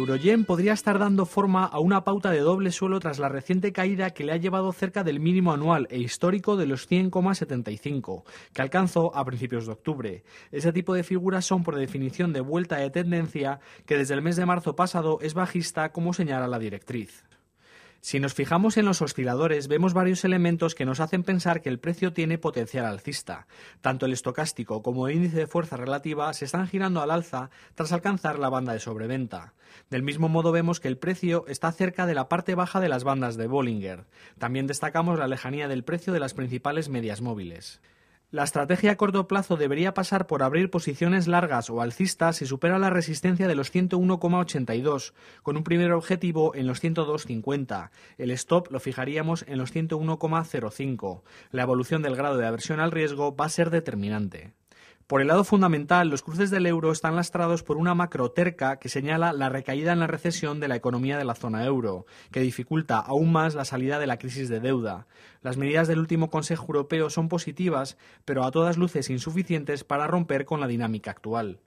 Eurogen podría estar dando forma a una pauta de doble suelo tras la reciente caída que le ha llevado cerca del mínimo anual e histórico de los 100,75, que alcanzó a principios de octubre. Ese tipo de figuras son por definición de vuelta de tendencia que desde el mes de marzo pasado es bajista como señala la directriz. Si nos fijamos en los osciladores, vemos varios elementos que nos hacen pensar que el precio tiene potencial alcista. Tanto el estocástico como el índice de fuerza relativa se están girando al alza tras alcanzar la banda de sobreventa. Del mismo modo vemos que el precio está cerca de la parte baja de las bandas de Bollinger. También destacamos la lejanía del precio de las principales medias móviles. La estrategia a corto plazo debería pasar por abrir posiciones largas o alcistas si supera la resistencia de los 101,82, con un primer objetivo en los 102,50. El stop lo fijaríamos en los 101,05. La evolución del grado de aversión al riesgo va a ser determinante. Por el lado fundamental, los cruces del euro están lastrados por una macroterca que señala la recaída en la recesión de la economía de la zona euro, que dificulta aún más la salida de la crisis de deuda. Las medidas del último Consejo Europeo son positivas, pero a todas luces insuficientes para romper con la dinámica actual.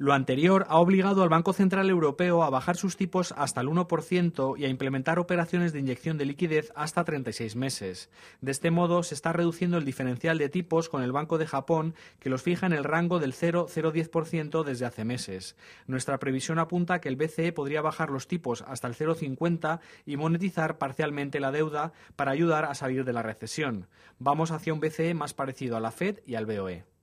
Lo anterior ha obligado al Banco Central Europeo a bajar sus tipos hasta el 1% y a implementar operaciones de inyección de liquidez hasta 36 meses. De este modo, se está reduciendo el diferencial de tipos con el Banco de Japón, que los fija en el rango del 0,010% desde hace meses. Nuestra previsión apunta a que el BCE podría bajar los tipos hasta el 0,50 y monetizar parcialmente la deuda para ayudar a salir de la recesión. Vamos hacia un BCE más parecido a la Fed y al BOE.